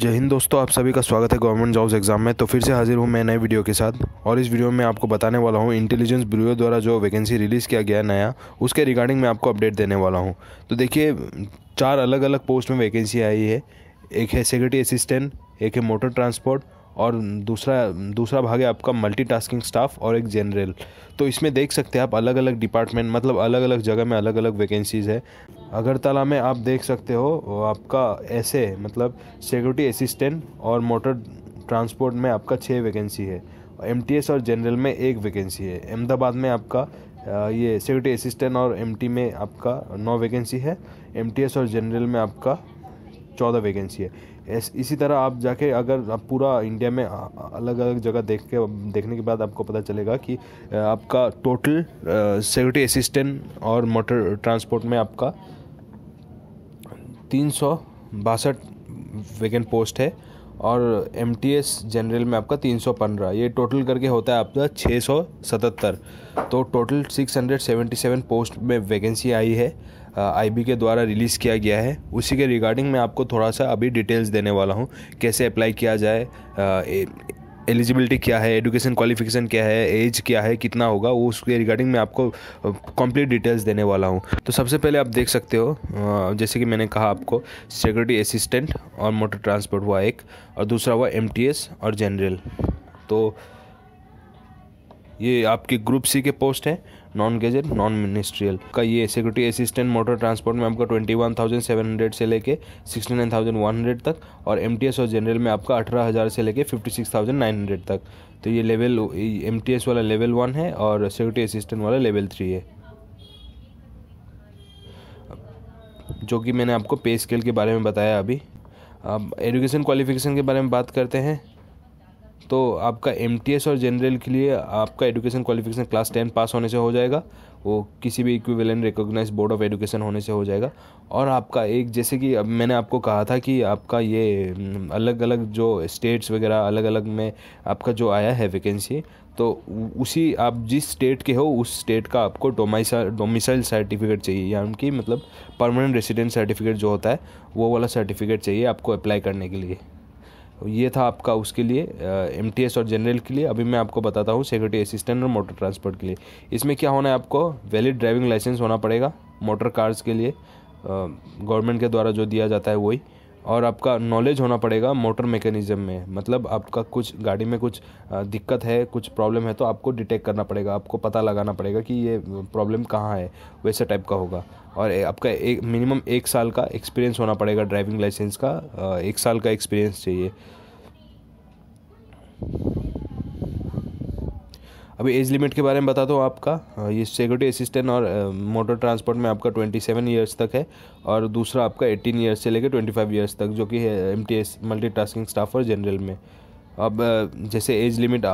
जय हिंद दोस्तों आप सभी का स्वागत है गवर्नमेंट जॉब्स एग्जाम में तो फिर से हाजिर हूँ मैं नए वीडियो के साथ और इस वीडियो में आपको बताने वाला हूँ इंटेलिजेंस ब्यूरो द्वारा जो वैकेंसी रिलीज़ किया गया है नया उसके रिगार्डिंग मैं आपको अपडेट देने वाला हूँ तो देखिए चार अलग अलग पोस्ट में वैकेंसी आई है एक है सेक्रेटरी असिस्टेंट एक है मोटर ट्रांसपोर्ट और दूसरा दूसरा भाग है आपका मल्टीटास्किंग स्टाफ और एक जनरल तो इसमें देख सकते हैं आप अलग अलग डिपार्टमेंट मतलब अलग अलग जगह में अलग अलग वैकेंसीज़ है अगरतला में आप देख सकते हो आपका ऐसे मतलब सिक्योरिटी असिस्टेंट और मोटर ट्रांसपोर्ट में आपका छः वैकेंसी है एम और जनरल में एक वैकेंसी है अहमदाबाद में आपका ये सिक्योरिटी असिस्टेंट और एम में आपका नौ वैकेंसी है एम और जनरल में आपका चौदह वैकेंसी है इसी तरह आप जाके अगर आप पूरा इंडिया में अलग अलग जगह देख के देखने के बाद आपको पता चलेगा कि आपका टोटल सिक्योरिटी असिस्टेंट और मोटर ट्रांसपोर्ट में आपका तीन सौ बासठ वैकेंट पोस्ट है और एम जनरल में आपका तीन सौ पंद्रह ये टोटल करके होता है आपका सौ सतहत्तर तो total six hundred seventy seven post में वैकेंसी आई है आईबी के द्वारा रिलीज़ किया गया है उसी के रिगार्डिंग मैं आपको थोड़ा सा अभी डिटेल्स देने वाला हूँ कैसे अप्लाई किया जाए एलिजिबिलिटी क्या है एजुकेशन क्वालिफिकेशन क्या है एज क्या है कितना होगा वो उसके रिगार्डिंग मैं आपको कंप्लीट डिटेल्स देने वाला हूँ तो सबसे पहले आप देख सकते हो जैसे कि मैंने कहा आपको सिक्योरिटी असिस्टेंट और मोटर ट्रांसपोर्ट हुआ एक और दूसरा हुआ एम और जनरल तो ये आपके ग्रुप सी के पोस्ट हैं नॉन गेजेट नॉन मिनिस्ट्रियल का ये सिक्योरिटी असिस्टेंट मोटर ट्रांसपोर्ट में आपका twenty one thousand seven hundred से लेके sixty nine thousand one hundred तक और एम टी एस और जनरल में आपका अठारह हज़ार से लेके fifty six thousand nine hundred तक तो ये लेवल एम टी एस वाला लेवल वन है और सिक्योरिटी असिस्टेंट वाला लेवल थ्री है जो कि मैंने आपको पे स्केल के बारे में बताया अभी अब एजुकेशन क्वालिफिकेशन के बारे में बात करते हैं तो आपका एम और जनरल के लिए आपका education qualification class ten pass होने से हो जाएगा वो किसी भी equivalent recognise board of education होने से हो जाएगा और आपका एक जैसे कि अब मैंने आपको कहा था कि आपका ये हम्म, अलग अलग जो स्टेट्स वगैरह अलग अलग में आपका जो आया है वैकेंसी तो उसी आप जिस स्टेट के हो उस स्टेट का आपको डोमाइसा डोमिसाइल सर्टिफिकेट चाहिए यानी कि मतलब परमानेंट रेसिडेंट सर्टिफिकेट जो होता है वो वाला सर्टिफिकेट चाहिए आपको अप्लाई करने के लिए ये था आपका उसके लिए एम टी एस और जनरल के लिए अभी मैं आपको बताता हूँ सिक्योरिटी असिस्टेंट और मोटर ट्रांसपोर्ट के लिए इसमें क्या होना है आपको वैलिड ड्राइविंग लाइसेंस होना पड़ेगा मोटर कार्स के लिए गवर्नमेंट के द्वारा जो दिया जाता है वही और आपका नॉलेज होना पड़ेगा मोटर मैकेनिज्म में मतलब आपका कुछ गाड़ी में कुछ दिक्कत है कुछ प्रॉब्लम है तो आपको डिटेक्ट करना पड़ेगा आपको पता लगाना पड़ेगा कि ये प्रॉब्लम कहाँ है वैसे टाइप का होगा और आपका एक मिनिमम एक साल का एक्सपीरियंस होना पड़ेगा ड्राइविंग लाइसेंस का एक साल का एक्सपीरियंस चाहिए अभी एज लिमिट के बारे में बता दो आपका ये सिक्योरिटी असिस्टेंट और मोटर ट्रांसपोर्ट में आपका ट्वेंटी सेवन ईयर्स तक है और दूसरा आपका एटीन ईयर्स से लेकर ट्वेंटी फाइव ईयर्स तक जो कि है M T S multi tasking staff और जनरल में अब जैसे एज लिमिट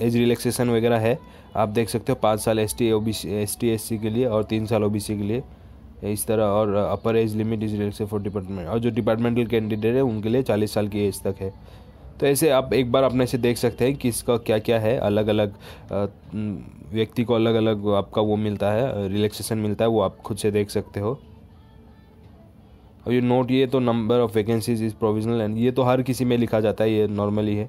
एज रिलैक्सेशन वगैरह है आप देख सकते हो पाँच साल S T O B C S T S C के लिए और तीन साल ओ बी सी के लिए इस तरह और upper age limit is relax for department और जो डिपार्टमेंटल कैंडिडेट है उनके लिए चालीस साल की एज तक है तो ऐसे आप एक बार अपने से देख सकते हैं कि इसका क्या क्या है अलग अलग व्यक्ति को अलग अलग आपका वो मिलता है रिलैक्सेशन मिलता है वो आप खुद से देख सकते हो और ये नोट ये तो number of vacancies is provisional and ये तो हर किसी में लिखा जाता है ये नॉर्मली है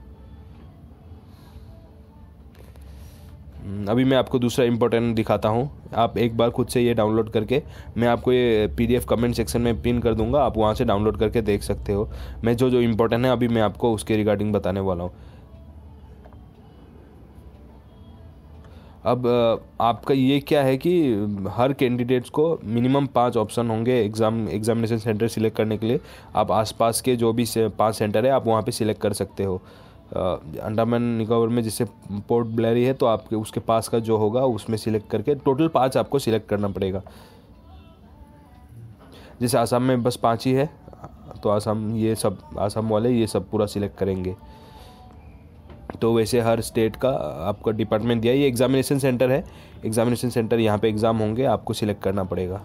हम्म, अभी मैं आपको दूसरा इम्पोर्टेंट दिखाता हूँ आप एक बार खुद से ये डाउनलोड करके मैं आपको ये पी कमेंट सेक्शन में पिन कर दूंगा आप वहाँ से डाउनलोड करके देख सकते हो मैं जो जो इम्पोर्टेंट है अभी मैं आपको उसके रिगार्डिंग बताने वाला हूँ अब आपका ये क्या है कि हर कैंडिडेट्स को मिनिमम पाँच ऑप्शन होंगे एग्ज़ाम एग्जामिनेशन सेंटर सिलेक्ट करने के लिए आप आसपास के जो भी से, पाँच सेंटर है आप वहाँ पे सिलेक्ट कर सकते हो अंडमान निकोबार में जैसे पोर्ट ब्लैरी है तो आपके उसके पास का जो होगा उसमें सिलेक्ट करके टोटल पाँच आपको सिलेक्ट करना पड़ेगा जैसे आसाम में बस पाँच ही है तो आसाम ये सब आसाम वाले ये सब पूरा सिलेक्ट करेंगे तो वैसे हर स्टेट का आपका डिपार्टमेंट दिया ये एग्ज़ामिनेशन सेंटर है एग्ज़ामिनेशन सेंटर यहाँ पे एग्ज़ाम होंगे आपको सिलेक्ट करना पड़ेगा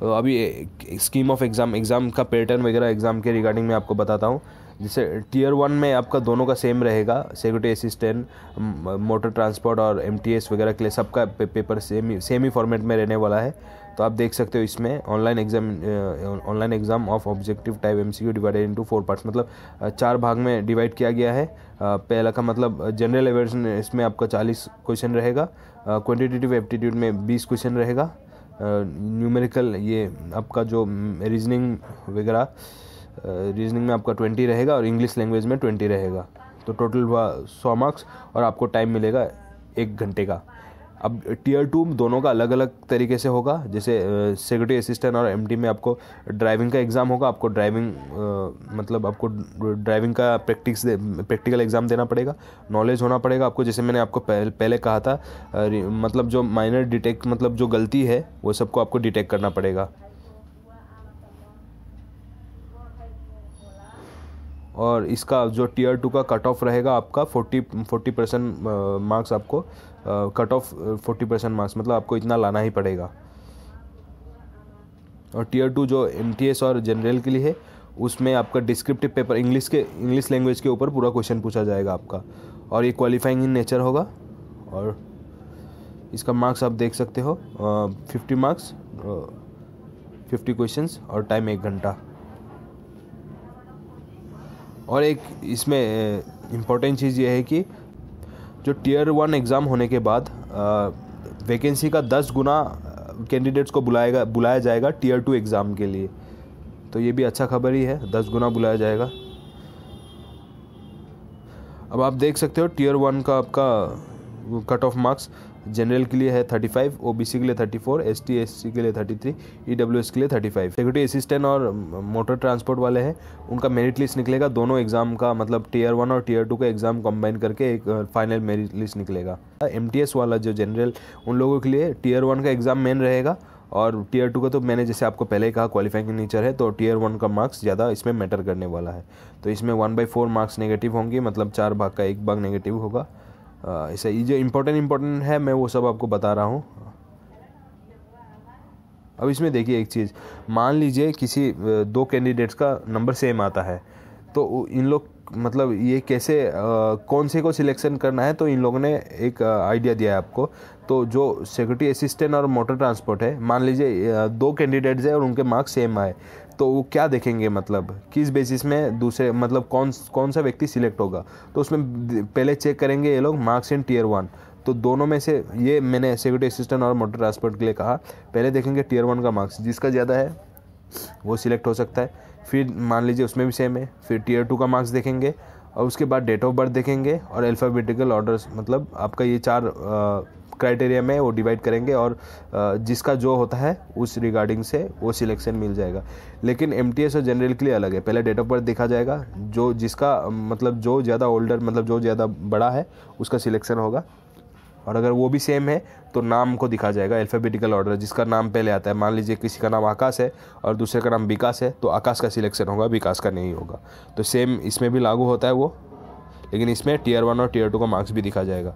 तो अभी स्कीम ऑफ एग्ज़ाम एग्ज़ाम का पैटर्न वगैरह एग्ज़ाम के रिगार्डिंग मैं आपको बताता हूँ जैसे टीयर वन में आपका दोनों का सेम रहेगा सिक्योरिटी असिस्टेंट मोटर ट्रांसपोर्ट और एम वगैरह के लिए सबका पे, पेपर सेम ही सेम ही फॉर्मेट में रहने वाला है तो आप देख सकते हो इसमें online exam online exam of objective type M C divided into four parts मतलब चार भाग में डिवाइड किया गया है पहला का मतलब जनरल एवर्स इसमें आपका चालीस क्वेश्चन रहेगा क्वान्टिटेटिव एप्टीट्यूड में बीस क्वेश्चन रहेगा न्यूमेरिकल ये आपका जो रीजनिंग वगैरह रीजनिंग में आपका ट्वेंटी रहेगा और इंग्लिश लैंग्वेज में ट्वेंटी रहेगा तो टोटल हुआ सौ मार्क्स और आपको टाइम मिलेगा एक घंटे का अब टीयर टू दोनों का अलग अलग तरीके से होगा जैसे सेक्रेटरी असिस्टेंट और एमडी में आपको ड्राइविंग का एग्ज़ाम होगा आपको ड्राइविंग मतलब आपको ड्राइविंग का प्रैक्टिक्स प्रैक्टिकल एग्ज़ाम देना पड़ेगा नॉलेज होना पड़ेगा आपको जैसे मैंने आपको पहले, पहले कहा था मतलब जो माइनर डिटेक्ट मतलब जो गलती है वो सबको आपको डिटेक्ट करना पड़ेगा और इसका जो टीयर टू का कट ऑफ रहेगा आपका फोर्टी फोर्टी परसेंट मार्क्स आपको cut off forty percent marks मतलब आपको इतना लाना ही पड़ेगा और टीयर टू जो एम और जनरल के लिए है उसमें आपका डिस्क्रिप्टिव पेपर इंग्लिश के इंग्लिश लैंग्वेज के ऊपर पूरा क्वेश्चन पूछा जाएगा आपका और ये क्वालिफाइंग इन नेचर होगा और इसका मार्क्स आप देख सकते हो फिफ्टी मार्क्स फिफ्टी क्वेश्चंस और टाइम एक घंटा और एक इसमें इम्पोर्टेंट चीज़ ये है कि जो टीयर वन एग्ज़ाम होने के बाद वैकेंसी का दस गुना कैंडिडेट्स को बुलाएगा बुलाया जाएगा टीयर टू एग्ज़ाम के लिए तो ये भी अच्छा खबर ही है दस गुना बुलाया जाएगा अब आप देख सकते हो टीयर वन का आपका कट ऑफ मार्क्स जनरल के लिए है 35, ओबीसी के लिए 34, एसटी एससी के लिए 33, ईडब्ल्यूएस e के लिए 35। सिक्योरिटी असिस्टेंट और मोटर um, ट्रांसपोर्ट वाले हैं उनका मेरिट लिस्ट निकलेगा दोनों एग्जाम का मतलब टीयर वन और टीयर टू का एग्जाम कंबाइन करके एक फाइनल मेरिट लिस्ट निकलेगा एम वाला जो जनरल उन लोगों के लिए टीयर वन का एग्जाम मेन रहेगा और टीयर टू का तो मैंने जैसे आपको पहले ही कहा क्वालिफाइंग नेचर है तो टीयर वन का मार्क्स ज़्यादा इसमें मैटर करने वाला है तो इसमें one by four marks negative होंगे मतलब चार भाग का एक भाग नेगेटिव होगा ऐसे ये जो इम्पोर्टेंट इम्पोर्टेंट है मैं वो सब आपको बता रहा हूँ अब इसमें देखिए एक चीज़ मान लीजिए किसी दो कैंडिडेट्स का नंबर सेम आता है तो इन लोग मतलब ये कैसे आ, कौन से को सिलेक्शन करना है तो इन लोगों ने एक आइडिया दिया है आपको तो जो सिक्योरिटी असिस्टेंट और मोटर ट्रांसपोर्ट है मान लीजिए दो कैंडिडेट्स हैं और उनके मार्क्स सेम आए तो वो क्या देखेंगे मतलब किस बेसिस में दूसरे मतलब कौन कौन सा व्यक्ति सिलेक्ट होगा तो उसमें पहले चेक करेंगे ये लोग मार्क्स इन टीयर वन तो दोनों में से ये मैंने सिक्योरिटी असिस्टेंट और मोटर ट्रांसपोर्ट के लिए कहा पहले देखेंगे टीयर वन का मार्क्स जिसका ज़्यादा है वो सिलेक्ट हो सकता है फिर मान लीजिए उसमें भी सेम है फिर टीयर टू का मार्क्स देखेंगे और उसके बाद डेट ऑफ बर्थ देखेंगे और अल्फ़ाबेटिकल ऑर्डर्स मतलब आपका ये चार आ, क्राइटेरिया में वो डिवाइड करेंगे और जिसका जो होता है उस रिगार्डिंग से वो सिलेक्शन मिल जाएगा लेकिन एम और जनरल के लिए अलग है पहले डेट ऑफ बर्थ देखा जाएगा जो जिसका मतलब जो ज़्यादा ओल्डर मतलब जो ज़्यादा बड़ा है उसका सिलेक्शन होगा और अगर वो भी सेम है तो नाम को दिखा जाएगा अल्फ़ाबेटिकल ऑर्डर जिसका नाम पहले आता है मान लीजिए किसी का नाम आकाश है और दूसरे का नाम विकास है तो आकाश का सिलेक्शन होगा विकास का नहीं होगा तो सेम इसमें भी लागू होता है वो लेकिन इसमें टीयर वन और टीयर टू का मार्क्स भी दिखा जाएगा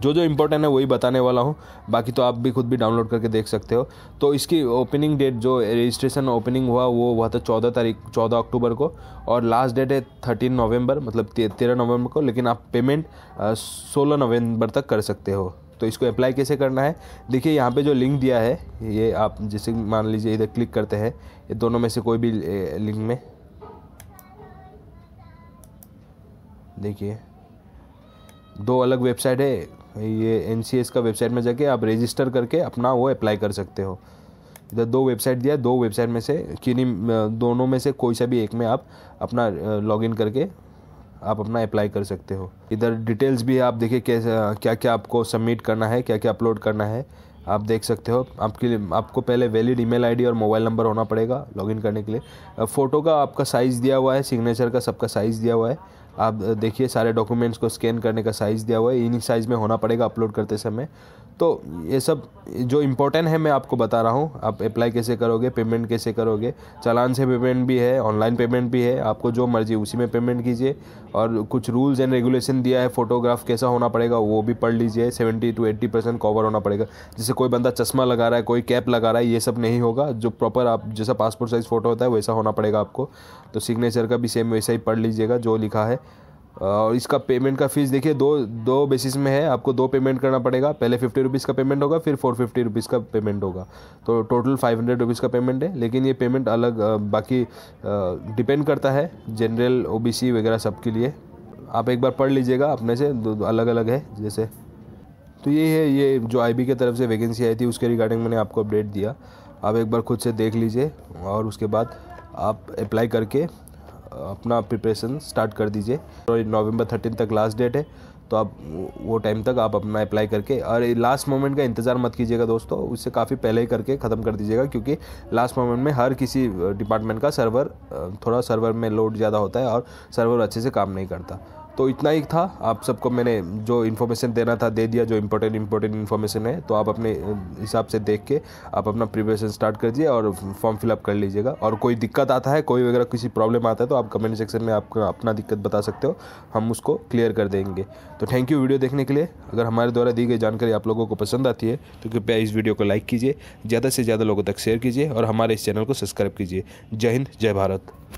जो जो इम्पोर्टेंट है वही बताने वाला हूँ बाकी तो आप भी खुद भी डाउनलोड करके देख सकते हो तो इसकी ओपनिंग डेट जो रजिस्ट्रेशन ओपनिंग हुआ वो हुआ था चौदह तारीख चौदह अक्टूबर को और लास्ट डेट है थर्टीन नवंबर मतलब तेरह नवंबर को लेकिन आप पेमेंट सोलह नवंबर तक कर सकते हो तो इसको अप्लाई कैसे करना है देखिए यहाँ पे जो लिंक दिया है ये आप जैसे मान लीजिए इधर क्लिक करते हैं ये दोनों में से कोई भी लिंक में देखिए दो अलग वेबसाइट है ये एन का वेबसाइट में जाके आप रजिस्टर करके अपना वो अप्लाई कर सकते हो इधर दो वेबसाइट दिया दो वेबसाइट में से किन्हीं दोनों में से कोई सा भी एक में आप अपना लॉग इन करके आप अपना अप्लाई कर सकते हो इधर डिटेल्स भी आप देखिए कैसे क्या क्या आपको सबमिट करना है क्या क्या अपलोड करना है आप देख सकते हो आपके लिए आपको पहले वैलिड ईमेल आईडी और मोबाइल नंबर होना पड़ेगा लॉगिन करने के लिए फ़ोटो का आपका साइज़ दिया हुआ है सिग्नेचर का सबका साइज़ दिया हुआ है आप देखिए सारे डॉक्यूमेंट्स को स्कैन करने का साइज़ दिया हुआ है इन्हीं साइज़ में होना पड़ेगा अपलोड करते समय तो ये सब जो इम्पोर्टेंट है मैं आपको बता रहा हूँ आप अप्लाई कैसे करोगे पेमेंट कैसे करोगे चालान से पेमेंट भी है ऑनलाइन पेमेंट भी है आपको जो मर्जी उसी में पेमेंट कीजिए और कुछ रूल्स एंड रेगुलेशन दिया है फोटोग्राफ कैसा होना पड़ेगा वो भी पढ़ लीजिए seventy to eighty percent cover होना पड़ेगा जैसे कोई बंदा चश्मा लगा रहा है कोई कैप लगा रहा है ये सब नहीं होगा जो प्रॉपर आप जैसा पासपोर्ट साइज़ फ़ोटो होता है वैसा होना पड़ेगा आपको तो सिग्नेचर का भी सेम वैसा ही पढ़ लीजिएगा जो लिखा है और इसका पेमेंट का फीस देखिए दो दो बेसिस में है आपको दो पेमेंट करना पड़ेगा पहले फिफ्टी रुपीज़ का पेमेंट होगा फिर फोर फिफ्टी रुपीज़ का पेमेंट होगा तो टोटल फाइव हंड्रेड रुपीज़ का पेमेंट है लेकिन ये पेमेंट अलग बाकी डिपेंड करता है जनरल ओबीसी वगैरह सबके लिए आप एक बार पढ़ लीजिएगा अपने से अलग अलग है जैसे तो ये है ये जो आई की तरफ से वैकेंसी आई थी उसके रिगार्डिंग मैंने आपको अपडेट दिया आप एक बार खुद से देख लीजिए और उसके बाद आप अप्लाई करके अपना प्रिपरेशन स्टार्ट कर दीजिए तो नवंबर थर्टीन तक लास्ट डेट है तो आप वो टाइम तक आप अपना अप्लाई करके और लास्ट मोमेंट का इंतज़ार मत कीजिएगा दोस्तों उससे काफ़ी पहले ही करके ख़त्म कर दीजिएगा क्योंकि लास्ट मोमेंट में हर किसी डिपार्टमेंट uh, का सर्वर uh, थोड़ा सर्वर में लोड ज़्यादा होता है और सर्वर अच्छे से काम नहीं करता तो इतना ही था आप सबको मैंने जो इन्फॉर्मेशन देना था दे दिया जो इम्पोर्टेंट इम्पोर्टेंट इन्फॉर्मेशन है तो आप अपने हिसाब से देख के आप अपना प्रिपरेशन स्टार्ट कर दिए और फॉर्म फिलअप कर लीजिएगा और कोई दिक्कत आता है कोई वगैरह किसी प्रॉब्लम आता है तो आप कमेंट सेक्शन में आप अपना दिक्कत बता सकते हो हम उसको क्लियर कर देंगे तो थैंक यू वीडियो देखने के लिए अगर हमारे द्वारा दी गई जानकारी आप लोगों को पसंद आती है तो कृपया इस वीडियो को लाइक कीजिए ज़्यादा से ज़्यादा लोगों तक शेयर कीजिए और हमारे इस चैनल को सब्सक्राइब कीजिए जय हिंद जय भारत